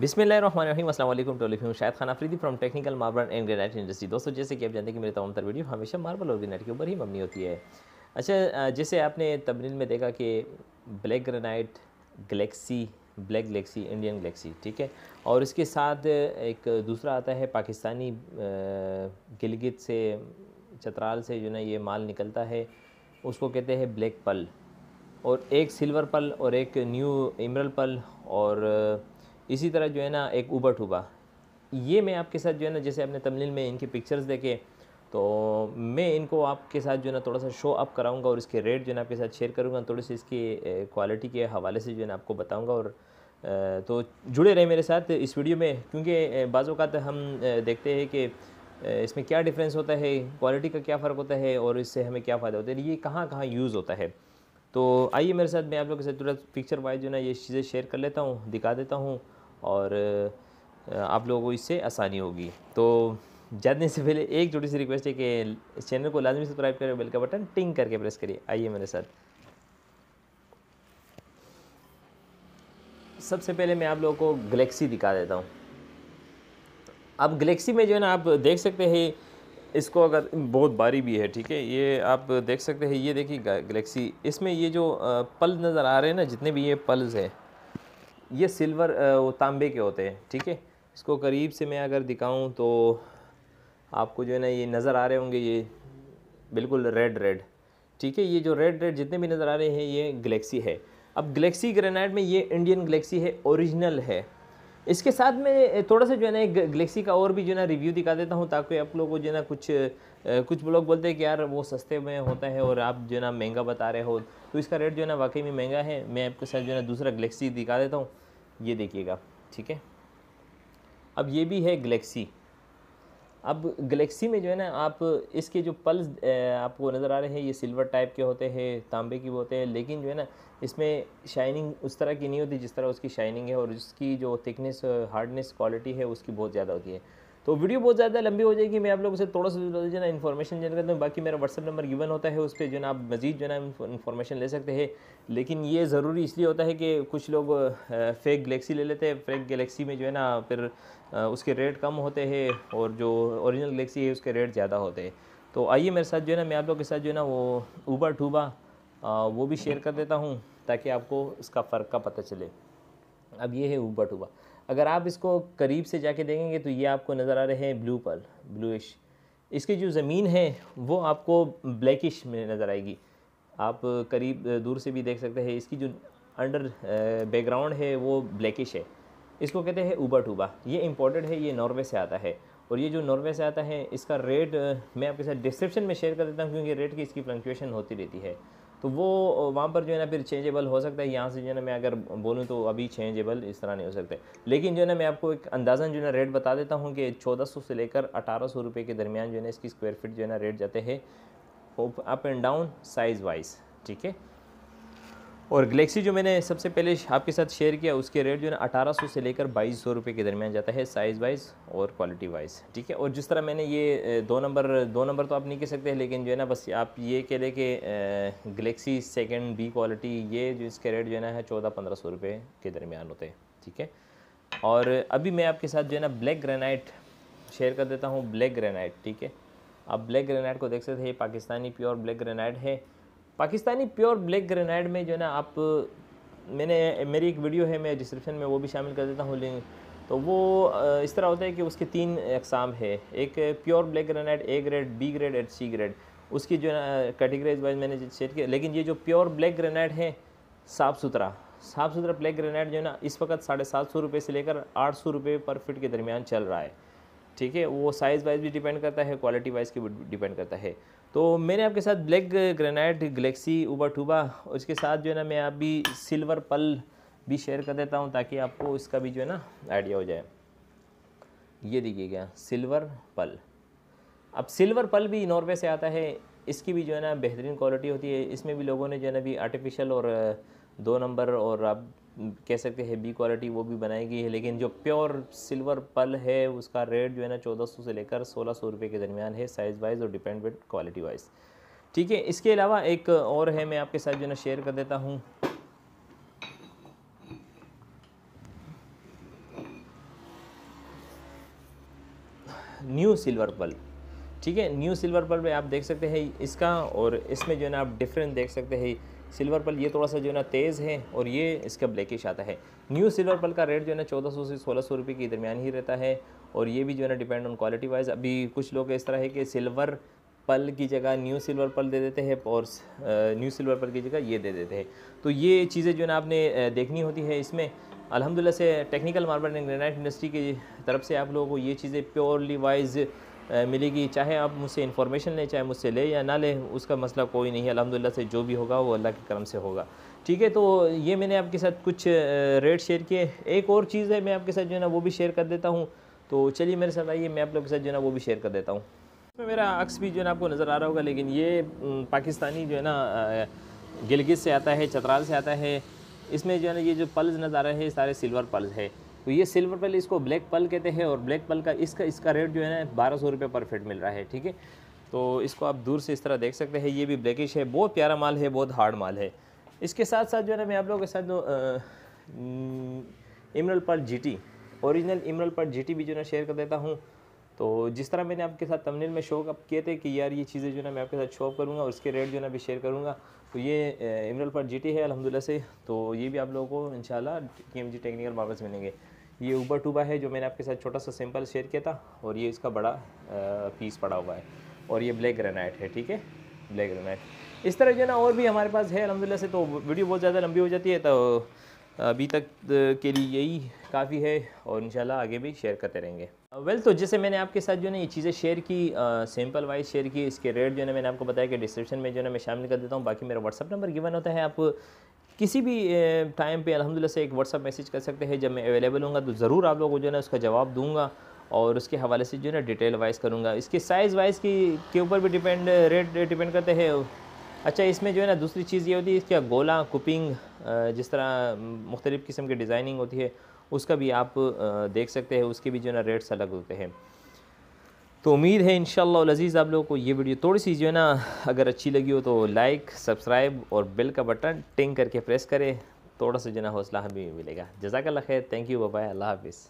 बिस्मिल रहीम शायद खाना फ्रीदी from technical marble and granite industry दोस्तों जैसे कि आप जानते हैं कि मेरे तमाम तर वीडियो हमेशा मार्बल और ग्रेनाइट के ऊपर ही मबनी होती है अच्छा जैसे आपने तबनील में देखा कि black granite galaxy black galaxy Indian galaxy ठीक है और इसके साथ एक दूसरा आता है पाकिस्तानी गिलगित से चतराल से जो ना ये माल निकलता है उसको कहते हैं ब्लैक पल और एक सिल्वर पल और एक न्यू इमरल पल और इसी तरह जो है ना एक ऊबा ठूबा ये मैं आपके साथ जो है ना जैसे आपने तमिल में इनके पिक्चर्स देखे तो मैं इनको आपके साथ जो है ना थोड़ा सा शो अप कराऊंगा और इसके रेट जो है ना आपके साथ शेयर करूंगा थोड़ी सी इसकी क्वालिटी के हवाले से जो है ना आपको बताऊंगा और तो जुड़े रहे मेरे साथ इस वीडियो में क्योंकि बाज़ात हम देखते हैं कि इसमें क्या डिफरेंस होता है क्वालिटी का क्या फ़र्क होता है और इससे हमें क्या फ़ायदा होता है ये कहाँ कहाँ यूज़ होता है तो आइए मेरे साथ मैं आप लोगों के साथ थोड़ा पिक्चर वाइज जो है ना ये चीज़ें शेयर कर लेता हूँ दिखा देता हूँ और आप लोगों को इससे आसानी होगी तो जाने से पहले एक छोटी सी रिक्वेस्ट है कि इस चैनल को लाजमी सब्सक्राइब करें बेल का बटन टिंग करके प्रेस करिए आइए मेरे साथ सबसे पहले मैं आप लोगों को गलेक्सी दिखा देता हूँ अब गलेक्सी में जो है ना आप देख सकते हैं इसको अगर बहुत बारी भी है ठीक है ये आप देख सकते हैं ये देखिए गलेक्सी इसमें ये जो पल नज़र आ रहे हैं ना जितने भी ये पल्स हैं ये सिल्वर वो तांबे के होते हैं ठीक है इसको करीब से मैं अगर दिखाऊं तो आपको जो है ना ये नज़र आ रहे होंगे ये बिल्कुल रेड रेड ठीक है ये जो रेड रेड जितने भी नज़र आ रहे हैं ये गलेक्सी है अब गलेक्सी ग्रेनाइट में ये इंडियन गलेक्सी है ओरिजिनल है इसके साथ में थोड़ा सा जो है ना एक गलेक्सी का और भी जो है ना रिव्यू दिखा देता हूँ ताकि आप लोगों को जो है ना कुछ कुछ लोग बोलते हैं कि यार वो सस्ते में होता है और आप जो है ना महंगा बता रहे हो तो इसका रेट जो है ना वाकई में महंगा है मैं आपके साथ जो है ना दूसरा गलेक्सी दिखा देता हूँ ये देखिएगा ठीक है अब ये भी है गलेक्सी अब गलेक्सी में जो है ना आप इसके जो पल्स आपको नज़र आ रहे हैं ये सिल्वर टाइप के होते हैं तांबे के होते हैं लेकिन जो है ना इसमें शाइनिंग उस तरह की नहीं होती जिस तरह उसकी शाइनिंग है और उसकी जो थिकनेस हार्डनेस क्वालिटी है उसकी बहुत ज़्यादा होती है तो वीडियो बहुत ज़्यादा लंबी हो जाएगी मैं आप लोगों से थोड़ा सा जो ना इन्फॉर्मेशन जनरेट करता हूँ बाकी मेरा व्हाट्सअप नंबर गिवन होता है उस पर जो ना आप मजीद जो ना इन्फॉर्मेशन ले सकते हैं लेकिन ये ज़रूरी इसलिए होता है कि कुछ लोग फेक गलेक्सी ले लेते हैं फेक गलेक्सी में जो है ना फिर उसके रेट कम होते हैं और जो ओरिजिनल गलेक्सी है उसके रेट ज़्यादा होते हैं तो आइए मेरे साथ जो है ना मैं आप लोग के साथ जो है ना वो ऊबर टूबा वो भी शेयर कर देता हूँ ताकि आपको इसका फ़र्क का पता चले अब ये है ऊबर टूबा अगर आप इसको करीब से जाके देखेंगे तो ये आपको नज़र आ रहे हैं ब्लू पर ब्लूइश इसकी जो ज़मीन है वो आपको ब्लैकिश में नज़र आएगी आप करीब दूर से भी देख सकते हैं इसकी जो अंडर बैकग्राउंड है वो ब्लैकिश है इसको कहते हैं ऊबा टूबा ये इम्पोर्टेड है ये नॉर्वे से आता है और ये जो नॉर्वे से आता है इसका रेट मैं आपके साथ डिस्क्रिप्शन में शेयर कर देता हूँ क्योंकि रेट की इसकी फ्लक्चुएशन होती रहती है तो वो वहाँ पर जो है ना फिर चेंजेबल हो सकता है यहाँ से जो है ना मैं अगर बोलूँ तो अभी चेंजेबल इस तरह नहीं हो सकते लेकिन जो है ना मैं आपको एक अंदाज़न जो है ना रेट बता देता हूँ कि चौदह सौ से लेकर अठारह सौ रुपये के दरमियान जो है ना इसकी स्क्वायर फिट जो है ना रेट जाते हैं up and down size wise ठीक है और गलेक्सी जो मैंने सबसे पहले आपके साथ शेयर किया उसके रेट जो है अठारह सौ से लेकर बाईस सौ रुपये के दरमियान जाता है साइज़ वाइज और क्वालिटी वाइज ठीक है और जिस तरह मैंने ये दो नंबर दो नंबर तो आप नहीं कह सकते लेकिन जो है ना बस आप ये कह लें कि गलेक्सी सेकेंड बी क्वालिटी ये जो इसके रेट जो है ना है चौदह पंद्रह सौ रुपये के दरमियान होते हैं ठीक है और अभी मैं आपके साथ जो है ना ब्लैक ग्रेनाइट शेयर कर देता हूँ ब्लैक ग्रेनाइट ठीक है आप ब्लैक ग्रेनाइट को देख सकते हैं पाकिस्तानी प्योर ब्लैक ग्रेनाइट है पाकिस्तानी प्योर ब्लैक ग्रेनाइड में जो है ना आप मैंने मेरी एक वीडियो है मैं डिस्क्रिप्शन में वो भी शामिल कर देता हूँ लिंक तो वो इस तरह होता है कि उसके तीन अकसाम है एक pure black granite A grade B grade and C grade उसकी जो है कैटेगरीज वाइज मैंने शेयर किया लेकिन ये जो प्योर ब्लैक ग्रेनाइड है साफ़ सुथरा साफ़ सुथरा ब्लैक ग्रेनाइड जो है ना इस वक्त साढ़े सात सौ रुपये से लेकर आठ सौ रुपये पर फिट के दरमियान चल रहा है ठीक है वो साइज़ वाइज भी डिपेंड करता है क्वालिटी वाइज की डिपेंड करता है तो मैंने आपके साथ ब्लैक ग्रेनाइट गलेक्सी उबा टूबा उसके साथ जो है ना मैं आप भी सिल्वर पल भी शेयर कर देता हूँ ताकि आपको इसका भी जो है ना आइडिया हो जाए ये देखिएगा सिल्वर पल अब सिल्वर पल भी नॉर्वे से आता है इसकी भी जो है ना बेहतरीन क्वालिटी होती है इसमें भी लोगों ने जो है ना भी आर्टिफिशल और दो नंबर और आप कह सकते हैं बी क्वालिटी वो भी बनाई गई है लेकिन जो प्योर सिल्वर पल है उसका रेट जो है ना चौदह सौ से लेकर सोलह सौ रुपये के दरमियान है साइज़ वाइज और डिपेंड विद क्वालिटी वाइज ठीक है इसके अलावा एक और है मैं आपके साथ जो है ना शेयर कर देता हूँ न्यू सिल्वर पल ठीक है न्यू सिल्वर में आप देख सकते हैं इसका और इसमें जो है ना आप डिफरेंस देख सकते हैं सिल्वर पल ये थोड़ा सा जो है ना तेज़ है और ये इसका ब्लैकिश आता है न्यू सिल्वर पल का रेट जो है ना चौदह सौ से सोलह सौ रुपये के दरमियान ही रहता है और ये भी जो है ना डिपेंड ऑन क्वालिटी वाइज अभी कुछ लोग इस तरह है कि सिल्वर पल की जगह न्यू सिल्वर पल दे देते हैं और न्यू सिल्वर पल की जगह ये दे देते हैं तो ये चीज़ें जो है ना आपने देखनी होती है इसमें अलहमदिल्ला से technical marble and granite industry की तरफ से आप लोगों को ये चीज़ें प्योरली वाइज मिलेगी चाहे आप मुझसे इन्फॉर्मेशन लें चाहे मुझसे लें या ना लें उसका मसला कोई नहीं है अलहमदिल्ला से जो भी होगा वो अल्लाह के करम से होगा ठीक है तो ये मैंने आपके साथ कुछ रेट शेयर किए एक और चीज़ है मैं आपके साथ जो है ना वो भी शेयर कर देता हूँ तो चलिए मेरे साथ आइए मैं आप लोग के साथ जो है ना वो भी शेयर कर देता हूँ इसमें मेरा अक्स भी जो है ना आपको नज़र आ रहा होगा लेकिन ये पाकिस्तानी जो है ना गिलगित से आता है चतराल से आता है इसमें जो है ना ये जो पल्स नज़र आ रहे हैं सारे सिल्वर पल्स है तो ये सिल्वर पल इसको ब्लैक पल कहते हैं और ब्लैक पल का इसका इसका रेट जो है ना बारह सौ रुपये पर फिट मिल रहा है ठीक है तो इसको आप दूर से इस तरह देख सकते हैं ये भी ब्लैकिश है बहुत प्यारा माल है बहुत हार्ड माल है इसके साथ साथ जो है ना मैं आप लोगों के साथ जो इमरल पर टी ओरिजिनल इमरल पर टी भी जो है ना शेयर कर देता हूँ तो जिस तरह मैंने आपके साथ तमनील में शो अप किए थे कि यार ये चीज़ें जो ना मैं आपके साथ शो करूँगा और उसके रेट जो है ना भी शेयर करूँगा तो ये इमरल पर जीटी है अलहमदिल्ला से तो ये भी आप लोगों को इंशाल्लाह टीएमजी टेक्निकल वापस मिलेंगे ये ऊबर टूबा है जो मैंने आपके साथ छोटा सा सैम्पल शेयर किया था और ये इसका बड़ा पीस पड़ा हुआ है और ये ब्लैक ग्रेनाइट है ठीक है ब्लैक ग्रेनाइट इस तरह जो है ना और भी हमारे पास है अलहमदिल्ला से तो वीडियो बहुत ज़्यादा लंबी हो जाती है तो अभी तक के लिए यही काफ़ी है और इंशाल्लाह आगे भी शेयर करते रहेंगे वेल तो जैसे मैंने आपके साथ जो है ना ये चीज़ें शेयर की सैम्पल वाइज शेयर की इसके रेट जो है ना मैंने आपको बताया कि डिस्क्रिप्शन में जो है मैं शामिल कर देता हूँ बाकी मेरा व्हाट्सअप नंबर गिवन होता है आप किसी भी टाइम पे अलहमदिल्ला से एक व्हाट्सअप मैसेज कर सकते हैं जब मैं अवेलेबल हूँ तो ज़रूर आप लोगों को जो है ना उसका जवाब दूँगा और उसके हवाले से जो है ना डिटेल वाइज करूँगा इसके साइज़ वाइज़ की के ऊपर भी डिपेंड रेट डिपेंड करते हैं अच्छा इसमें जो है ना दूसरी चीज़ ये होती है इसका गोला कुपिंग जिस तरह मुख्तलिफ़ किस्म की डिज़ाइनिंग होती है उसका भी आप देख सकते हैं उसके भी जो है ना रेट्स अलग होते हैं तो उम्मीद है इन अज़ीज़ आप लोगों को ये वीडियो थोड़ी सी जो है ना अगर अच्छी लगी हो तो लाइक सब्सक्राइब और बेल का बटन टिंग करके प्रेस करें थोड़ा सा जो है ना हौसला हमें मिलेगा जजाकल्ला खैर थैंक यू बाय अल्लाह हाफिज़